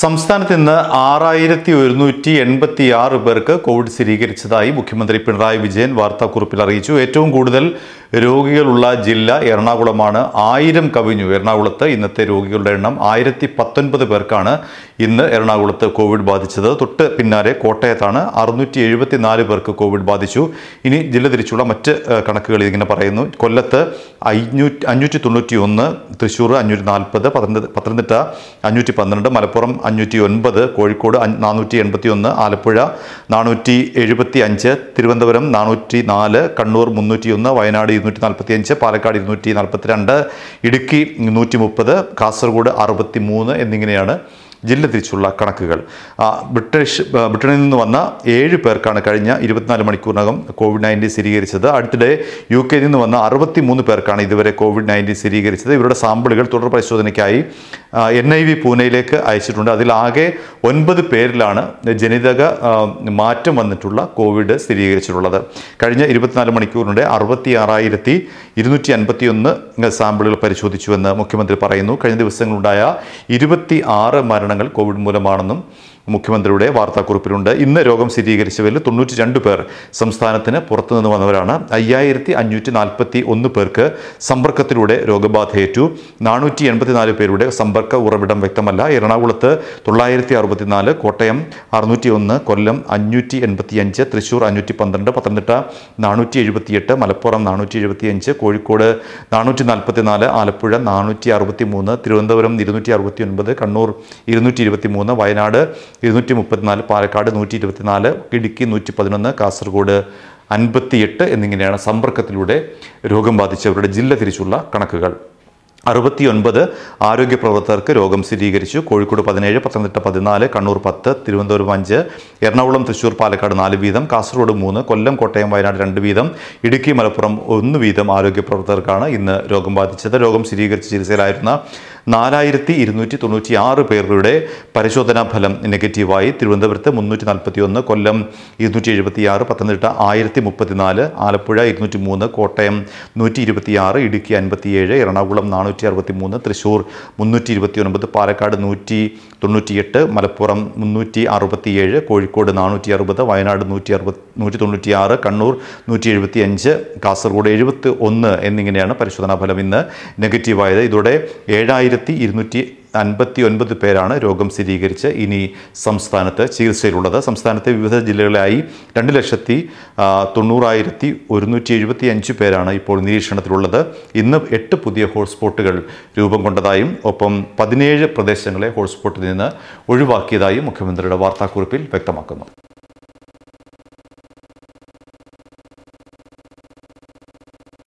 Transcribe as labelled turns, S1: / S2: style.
S1: സംസ്ഥാനത്ത് ഇന്ന് ആറായിരത്തി ഒരുന്നൂറ്റി എൺപത്തി ആറ് പേർക്ക് കോവിഡ് സ്ഥിരീകരിച്ചതായി മുഖ്യമന്ത്രി പിണറായി വിജയൻ വാർത്താക്കുറിപ്പിൽ അറിയിച്ചു ഏറ്റവും കൂടുതൽ രോഗികളുള്ള ജില്ല എറണാകുളമാണ് ആയിരം കവിഞ്ഞു എറണാകുളത്ത് ഇന്നത്തെ രോഗികളുടെ എണ്ണം ആയിരത്തി പത്തൊൻപത് പേർക്കാണ് ഇന്ന് എറണാകുളത്ത് കോവിഡ് ബാധിച്ചത് തൊട്ട് പിന്നാലെ കോട്ടയത്താണ് അറുന്നൂറ്റി എഴുപത്തി നാല് പേർക്ക് കോവിഡ് ബാധിച്ചു ഇനി ജില്ല തിരിച്ചുള്ള മറ്റ് കണക്കുകൾ ഇതിങ്ങനെ പറയുന്നു കൊല്ലത്ത് അഞ്ഞൂറ്റി അഞ്ഞൂറ്റി തൊണ്ണൂറ്റി ഒന്ന് തൃശ്ശൂർ അഞ്ഞൂറ്റി നാൽപ്പത് പത്തനംതിട്ട അഞ്ഞൂറ്റി പന്ത്രണ്ട് മലപ്പുറം അഞ്ഞൂറ്റി ഒൻപത് കോഴിക്കോട് നാനൂറ്റി എൺപത്തി ഒന്ന് ആലപ്പുഴ നാനൂറ്റി എഴുപത്തി അഞ്ച് തിരുവനന്തപുരം നാനൂറ്റി നാല് കണ്ണൂർ മുന്നൂറ്റി ഒന്ന് വയനാട് ഇരുന്നൂറ്റി നാൽപ്പത്തി അഞ്ച് പാലക്കാട് ഇരുന്നൂറ്റി നാൽപ്പത്തി രണ്ട് ഇടുക്കി നൂറ്റി മുപ്പത് കാസർഗോഡ് അറുപത്തി മൂന്ന് എന്നിങ്ങനെയാണ് ജില്ല തിരിച്ചുള്ള കണക്കുകൾ ബ്രിട്ടീഷ് ബ്രിട്ടനിൽ നിന്ന് വന്ന ഏഴ് പേർക്കാണ് കഴിഞ്ഞ ഇരുപത്തിനാല് മണിക്കൂറിനകം കോവിഡ് നയൻറ്റീൻ സ്ഥിരീകരിച്ചത് അടുത്തിടെ യു കെയിൽ നിന്ന് വന്ന അറുപത്തി മൂന്ന് പേർക്കാണ് ഇതുവരെ കോവിഡ് നയൻറ്റീൻ സ്ഥിരീകരിച്ചത് ഇവരുടെ സാമ്പിളുകൾ തുടർ പരിശോധനയ്ക്കായി എൻ ഐ വി പൂനെയിലേക്ക് അയച്ചിട്ടുണ്ട് അതിലാകെ ഒൻപത് പേരിലാണ് ജനിതക മാറ്റം വന്നിട്ടുള്ള കോവിഡ് സ്ഥിരീകരിച്ചിട്ടുള്ളത് കഴിഞ്ഞ ഇരുപത്തിനാല് മണിക്കൂറിൻ്റെ അറുപത്തി ആറായിരത്തി ഇരുന്നൂറ്റി അൻപത്തി ഒന്ന് സാമ്പിളുകൾ പരിശോധിച്ചുവെന്ന് മുഖ്യമന്ത്രി പറയുന്നു കഴിഞ്ഞ ദിവസങ്ങളുണ്ടായ ഇരുപത്തി ആറ് മരണം മരണങ്ങൾ കോവിഡ് മൂലമാണെന്നും മുഖ്യമന്ത്രിയുടെ വാർത്താക്കുറിപ്പിലുണ്ട് ഇന്ന് രോഗം സ്ഥിരീകരിച്ചവരിൽ തൊണ്ണൂറ്റി രണ്ട് പേർ സംസ്ഥാനത്തിന് പുറത്തുനിന്ന് വന്നവരാണ് അയ്യായിരത്തി അഞ്ഞൂറ്റി നാൽപ്പത്തി ഒന്ന് പേർക്ക് സമ്പർക്കത്തിലൂടെ രോഗബാധയേറ്റു നാനൂറ്റി എൺപത്തിനാല് പേരുടെ സമ്പർക്ക ഉറവിടം വ്യക്തമല്ല എറണാകുളത്ത് തൊള്ളായിരത്തി അറുപത്തിനാല് കോട്ടയം അറുന്നൂറ്റി ഒന്ന് കൊല്ലം അഞ്ഞൂറ്റി എൺപത്തി അഞ്ച് തൃശ്ശൂർ അഞ്ഞൂറ്റി പന്ത്രണ്ട് പത്തനംതിട്ട നാനൂറ്റി എഴുപത്തിയെട്ട് മലപ്പുറം നാനൂറ്റി എഴുപത്തി അഞ്ച് കോഴിക്കോട് നാനൂറ്റി നാൽപ്പത്തി നാല് ആലപ്പുഴ നാനൂറ്റി അറുപത്തി മൂന്ന് തിരുവനന്തപുരം ഇരുന്നൂറ്റി അറുപത്തി ഒൻപത് കണ്ണൂർ ഇരുന്നൂറ്റി ഇരുപത്തി മൂന്ന് വയനാട് ഇരുന്നൂറ്റി മുപ്പത്തിനാല് പാലക്കാട് നൂറ്റി ഇരുപത്തിനാല് ഇടുക്കി നൂറ്റി പതിനൊന്ന് കാസർഗോഡ് അൻപത്തിയെട്ട് എന്നിങ്ങനെയാണ് സമ്പർക്കത്തിലൂടെ രോഗം ബാധിച്ചവരുടെ ജില്ല തിരിച്ചുള്ള കണക്കുകൾ അറുപത്തിയൊൻപത് ആരോഗ്യ പ്രവർത്തകർക്ക് രോഗം സ്ഥിരീകരിച്ചു കോഴിക്കോട് പതിനേഴ് പത്തനംതിട്ട പതിനാല് കണ്ണൂർ പത്ത് തിരുവനന്തപുരം അഞ്ച് എറണാകുളം തൃശ്ശൂർ പാലക്കാട് നാല് വീതം കാസർഗോഡ് മൂന്ന് കൊല്ലം കോട്ടയം വയനാട് രണ്ട് വീതം ഇടുക്കി മലപ്പുറം ഒന്ന് വീതം ആരോഗ്യ പ്രവർത്തകർക്കാണ് ഇന്ന് രോഗം ബാധിച്ചത് രോഗം സ്ഥിരീകരിച്ച് ചികിത്സയിലായിരുന്ന നാലായിരത്തി ഇരുന്നൂറ്റി തൊണ്ണൂറ്റി ആറ് പേരുടെ പരിശോധനാ ഫലം നെഗറ്റീവായി തിരുവനന്തപുരത്ത് മുന്നൂറ്റി നാൽപ്പത്തി ഒന്ന് കൊല്ലം ഇരുന്നൂറ്റി എഴുപത്തി ആറ് പത്തനംതിട്ട ആയിരത്തി മുപ്പത്തിനാല് ആലപ്പുഴ ഇരുന്നൂറ്റി മൂന്ന് കോട്ടയം നൂറ്റി ഇരുപത്തി ആറ് ഇടുക്കി അൻപത്തിയേഴ് എറണാകുളം നാനൂറ്റി അറുപത്തി മൂന്ന് തൃശ്ശൂർ മുന്നൂറ്റി ഇരുപത്തി ഒൻപത് പാലക്കാട് നൂറ്റി തൊണ്ണൂറ്റിയെട്ട് മലപ്പുറം മുന്നൂറ്റി അറുപത്തിയേഴ് കോഴിക്കോട് നാനൂറ്റി അറുപത് വയനാട് നൂറ്റി അറുപത് നൂറ്റി തൊണ്ണൂറ്റി ആറ് കണ്ണൂർ നൂറ്റി എഴുപത്തി അഞ്ച് കാസർഗോഡ് എഴുപത്തി ഒന്ന് എന്നിങ്ങനെയാണ് പരിശോധനാ ഫലം ഇന്ന് നെഗറ്റീവായത് ഇതോടെ ഏഴായിരത്തി ആയിരത്തി ഇരുന്നൂറ്റി അൻപത്തി ഒൻപത് പേരാണ് രോഗം സ്ഥിരീകരിച്ച് ഇനി സംസ്ഥാനത്ത് ചികിത്സയിലുള്ളത് സംസ്ഥാനത്തെ വിവിധ ജില്ലകളിലായി രണ്ട് ലക്ഷത്തി തൊണ്ണൂറായിരത്തി ഒരുന്നൂറ്റി എഴുപത്തി അഞ്ച് പേരാണ് ഇപ്പോൾ നിരീക്ഷണത്തിലുള്ളത് ഇന്ന് എട്ട് പുതിയ ഹോട്ട്സ്പോട്ടുകൾ രൂപം കൊണ്ടതായും ഒപ്പം പതിനേഴ് പ്രദേശങ്ങളെ ഹോട്ട്സ്പോട്ടിൽ നിന്ന് ഒഴിവാക്കിയതായും മുഖ്യമന്ത്രിയുടെ വാർത്താക്കുറിപ്പിൽ വ്യക്തമാക്കുന്നു